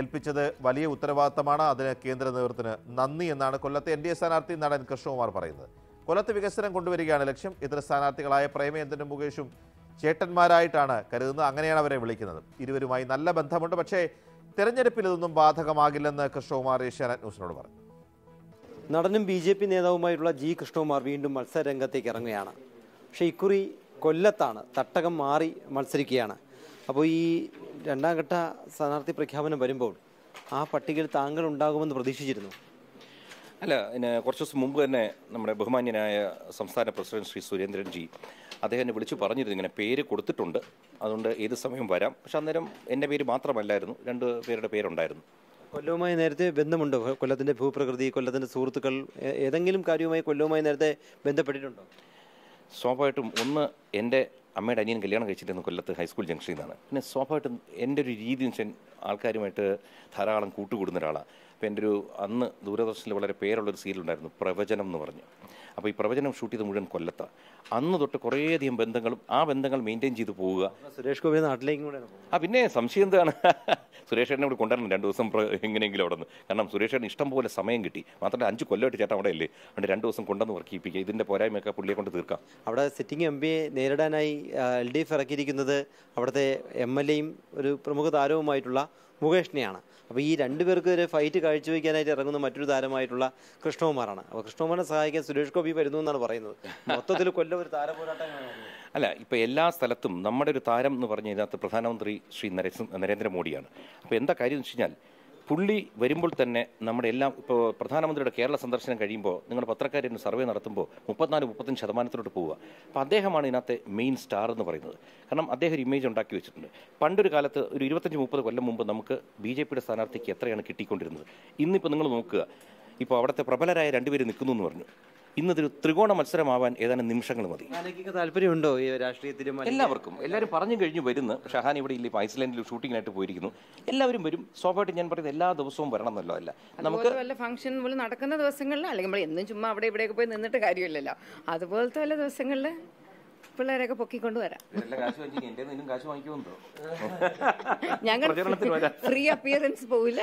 ഏൽപ്പിച്ചത് വലിയ ഉത്തരവാദിത്തമാണ് അതിന് കേന്ദ്ര നേതൃത്വത്തിന് നന്ദി എന്നാണ് കൊല്ലത്തെ എൻ ഡി എ സ്ഥാനാർത്ഥി നടൻ കൃഷ്ണകുമാർ പറയുന്നത് കൊല്ലത്ത് വികസനം കൊണ്ടുവരികയാണ് ലക്ഷ്യം ഇതര സ്ഥാനാർത്ഥികളായ പ്രേമചന്ദ്രനും മുകേഷും ചേട്ടന്മാരായിട്ടാണ് കരുതുന്നത് അങ്ങനെയാണ് അവരെ വിളിക്കുന്നത് ഇരുവരുമായി നല്ല ബന്ധമുണ്ട് പക്ഷേ തെരഞ്ഞെടുപ്പിൽ ഇതൊന്നും ബാധകമാകില്ലെന്ന് കൃഷ്ണകുമാർ ഏഷ്യാനെറ്റ് ന്യൂസിനോട് പറഞ്ഞു നടനും ബി ജെ പി നേതാവുമായിട്ടുള്ള ജി കൃഷ്ണകുമാർ വീണ്ടും മത്സരരംഗത്തേക്ക് ഇറങ്ങുകയാണ് പക്ഷേ ഇക്കുറി കൊല്ലത്താണ് തട്ടകം മാറി മത്സരിക്കുകയാണ് അപ്പോൾ ഈ രണ്ടാം ഘട്ട സ്ഥാനാർത്ഥി പ്രഖ്യാപനം വരുമ്പോൾ ആ പട്ടികയിൽ താങ്കൾ ഉണ്ടാകുമെന്ന് പ്രതീക്ഷിച്ചിരുന്നു അല്ല പിന്നെ കുറച്ച് ദിവസം മുമ്പ് തന്നെ നമ്മുടെ ബഹുമാന്യനായ സംസ്ഥാന പ്രസിഡന്റ് ശ്രീ സുരേന്ദ്രൻ ജി അദ്ദേഹം വിളിച്ചു പറഞ്ഞിരുന്നു ഇങ്ങനെ പേര് കൊടുത്തിട്ടുണ്ട് അതുകൊണ്ട് ഏത് സമയം വരാം പക്ഷെ അന്നേരം എൻ്റെ പേര് മാത്രമല്ലായിരുന്നു രണ്ട് പേരുടെ പേരുണ്ടായിരുന്നു കൊല്ലവുമായി നേരത്തെ ബന്ധമുണ്ടോ കൊല്ലത്തിൻ്റെ ഭൂപ്രകൃതി കൊല്ലത്തിൻ്റെ സുഹൃത്തുക്കൾ ഏതെങ്കിലും കാര്യവുമായി കൊല്ലവുമായി നേരത്തെ ബന്ധപ്പെട്ടിട്ടുണ്ടോ സ്വാഭാവികമായിട്ടും ഒന്ന് എൻ്റെ അമ്മയുടെ അനിയൻ കല്യാണം കഴിച്ചിട്ട് കൊല്ലത്ത് ഹൈസ്കൂൾ ജംഗ്ഷനിൽ നിന്നാണ് പിന്നെ സ്വാഭാവികമായിട്ടും എൻ്റെ ഒരു രീതി വെച്ചാൽ ആൾക്കാരുമായിട്ട് ധാരാളം കൂട്ടുകൂടുന്ന ഒരാളാണ് അപ്പോൾ എൻ്റെ ഒരു അന്ന് ദൂരദർശനിൽ വളരെ പേരുള്ളൊരു സീരിയലുണ്ടായിരുന്നു പ്രവചനം എന്ന് പറഞ്ഞു അപ്പോൾ ഈ പ്രവചനം ഷൂട്ട് ചെയ്ത് മുഴുവൻ കൊല്ലത്ത അന്ന് തൊട്ട് കുറേയധികം ബന്ധങ്ങളും ആ ബന്ധങ്ങൾ മെയിൻറ്റെയിൻ ചെയ്ത് പോവുക സുരേഷ് ഗോപി നാട്ടിലേക്കും കൂടെ ആ പിന്നെ സംശയം എന്താണ് സുരേഷ് ചേട്ടനെ ഇവിടെ കൊണ്ടുവരണം രണ്ട് ദിവസം എങ്ങനെയെങ്കിലും അവിടെ നിന്ന് കാരണം സുരേഷ് ചേട്ടന് ഇഷ്ടം പോലെ സമയം കിട്ടി മാത്രമല്ല അഞ്ച് കൊല്ലമായിട്ട് ചേട്ടൻ അവിടെ അല്ലേ അവിടെ രണ്ട് ദിവസം കൊണ്ടുവന്ന് വർക്ക് ചെയ്യിപ്പിക്കുക ഇതിൻ്റെ പോരായ്മയൊക്കെ പുള്ളിയെ കൊണ്ട് തീർക്കാം അവിടെ സിറ്റിംഗ് എം പിയെ നേരിടാനായി എൽ ഡി എഫ് ഇറക്കിയിരിക്കുന്നത് അവിടുത്തെ എം എൽ എയും ഒരു പ്രമുഖ താരവുമായിട്ടുള്ള മുകേഷിനെയാണ് അപ്പോൾ ഈ ഒരു ഫൈറ്റ് കാഴ്ചവെക്കാനായിട്ട് ഇറങ്ങുന്ന മറ്റൊരു താരമായിട്ടുള്ള കൃഷ്ണകുമാറാണ് അപ്പോൾ കൃഷ്ണകുമാറിനെ സഹായിക്കാൻ സുരേഷ് ഗോപി വരുന്നു എന്നാണ് പറയുന്നത് മൊത്തത്തിൽ കൊല്ലം ഒരു താരപോരാട്ടമാണ് അല്ല ഇപ്പോൾ എല്ലാ സ്ഥലത്തും നമ്മുടെ ഒരു താരം എന്ന് പറഞ്ഞ് ഇതിനകത്ത് പ്രധാനമന്ത്രി ശ്രീ നരേന്ദ്രമോദിയാണ് അപ്പോൾ എന്താ കാര്യം എന്ന് വെച്ച് കഴിഞ്ഞാൽ പുള്ളി വരുമ്പോൾ തന്നെ നമ്മുടെ എല്ലാം ഇപ്പോൾ പ്രധാനമന്ത്രിയുടെ കേരള സന്ദർശനം കഴിയുമ്പോൾ നിങ്ങൾ പത്രക്കാരൻ സർവേ നടത്തുമ്പോൾ മുപ്പത്തിനാല് മുപ്പത്തഞ്ച് ശതമാനത്തിലോട്ട് പോവുക അപ്പോൾ അദ്ദേഹമാണ് ഇതിനകത്ത് മെയിൻ സ്റ്റാർ എന്ന് പറയുന്നത് കാരണം അദ്ദേഹം ഒരു ഇമേജ് ഉണ്ടാക്കി വെച്ചിട്ടുണ്ട് പണ്ടൊരു കാലത്ത് ഒരു ഇരുപത്തഞ്ച് മുപ്പത് കൊല്ലം മുമ്പ് നമുക്ക് ബി ജെ പിയുടെ സ്ഥാനാർത്ഥിക്ക് എത്രയാണ് കിട്ടിക്കൊണ്ടിരുന്നത് ഇന്നിപ്പോൾ നിങ്ങൾ നോക്കുക ഇപ്പോൾ അവിടുത്തെ പ്രബലരായ രണ്ടുപേർ നിൽക്കുന്നു എന്ന് പറഞ്ഞു ഇന്നതൊരു ത്രികോണ മത്സരമാവാൻ ഏതാനും നിമിഷങ്ങൾ മതി താല്പര്യമുണ്ടോ ഈ രാഷ്ട്രീയത്തിലും എല്ലാവർക്കും എല്ലാവരും പറഞ്ഞു കഴിഞ്ഞ് വരുന്നു ഷഹാൻ ഇവിടെ ഇല്ല ഐസ്ലൻഡിൽ ഷൂട്ടിങ്ങിനായിട്ട് പോയിരിക്കുന്നു എല്ലാവരും വരും സ്വാഭാവികമായിട്ട് ഞാൻ പറയുന്നത് എല്ലാ ദിവസവും വരണം എന്നല്ലോ അല്ല നമുക്ക് വല്ല ഫംഗ്ഷൻ പോലും നടക്കുന്ന ദിവസങ്ങളിൽ അല്ലെങ്കിൽ നമ്മൾ എന്നും ചുമ്മാ അവിടെ ഇവിടെയൊക്കെ പോയി നിന്നിട്ട് കാര്യമില്ലല്ലോ അതുപോലത്തെ വല്ല ദിവസങ്ങളിൽ പിള്ളേരൊക്കെ പൊക്കിക്കൊണ്ട് വരാം ഞങ്ങൾ ഫ്രീ അപ്പിയറൻസ് പോവില്ല